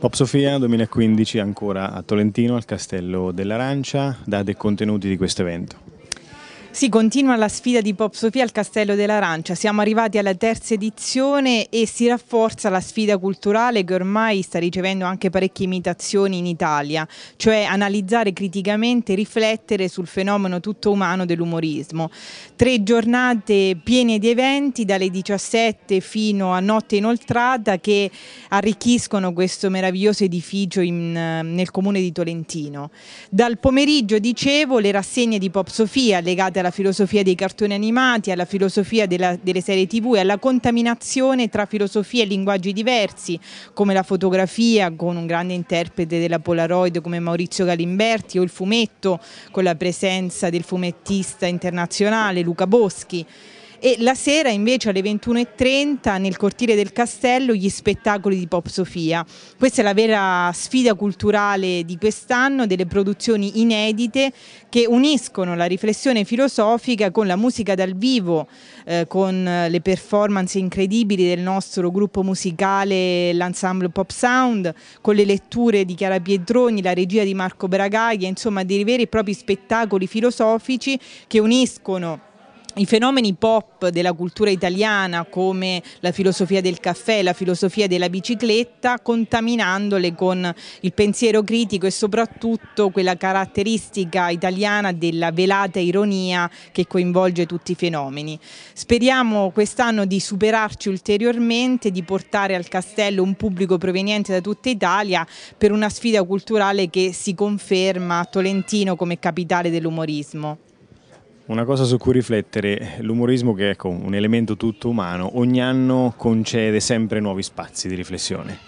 Pop Sofia 2015 ancora a Tolentino al Castello dell'Arancia, date e contenuti di questo evento. Si continua la sfida di Pop Sofia al Castello dell'Arancia, siamo arrivati alla terza edizione e si rafforza la sfida culturale che ormai sta ricevendo anche parecchie imitazioni in Italia, cioè analizzare criticamente, riflettere sul fenomeno tutto umano dell'umorismo. Tre giornate piene di eventi dalle 17 fino a notte inoltrata che arricchiscono questo meraviglioso edificio in, nel comune di Tolentino. Dal pomeriggio, dicevo, le rassegne di Pop Sofia legate alla filosofia dei cartoni animati, alla filosofia della, delle serie tv e alla contaminazione tra filosofie e linguaggi diversi, come la fotografia con un grande interprete della Polaroid come Maurizio Galimberti o il fumetto con la presenza del fumettista internazionale Luca Boschi e la sera invece alle 21.30 nel cortile del castello gli spettacoli di Pop Sofia. Questa è la vera sfida culturale di quest'anno, delle produzioni inedite che uniscono la riflessione filosofica con la musica dal vivo, eh, con le performance incredibili del nostro gruppo musicale, l'ensemble Pop Sound, con le letture di Chiara Pietroni, la regia di Marco Bragaglia, insomma dei veri e propri spettacoli filosofici che uniscono i fenomeni pop della cultura italiana come la filosofia del caffè, la filosofia della bicicletta, contaminandole con il pensiero critico e soprattutto quella caratteristica italiana della velata ironia che coinvolge tutti i fenomeni. Speriamo quest'anno di superarci ulteriormente, di portare al castello un pubblico proveniente da tutta Italia per una sfida culturale che si conferma a Tolentino come capitale dell'umorismo. Una cosa su cui riflettere, l'umorismo che è ecco, un elemento tutto umano, ogni anno concede sempre nuovi spazi di riflessione.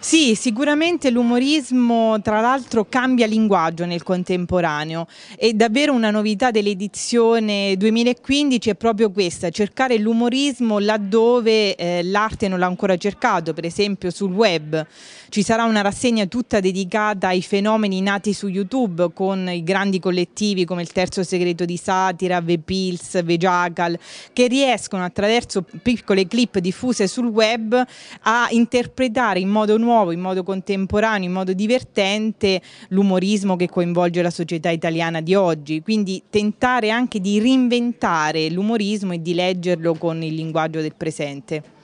Sì, sicuramente l'umorismo tra l'altro cambia linguaggio nel contemporaneo e davvero una novità dell'edizione 2015 è proprio questa, cercare l'umorismo laddove eh, l'arte non l'ha ancora cercato, per esempio sul web. Ci sarà una rassegna tutta dedicata ai fenomeni nati su YouTube con i grandi collettivi come il Terzo Segreto di Satira, The Pills, The Jackal, che riescono attraverso piccole clip diffuse sul web a interpretare in modo nuovo nuovo, in modo contemporaneo, in modo divertente l'umorismo che coinvolge la società italiana di oggi, quindi tentare anche di reinventare l'umorismo e di leggerlo con il linguaggio del presente.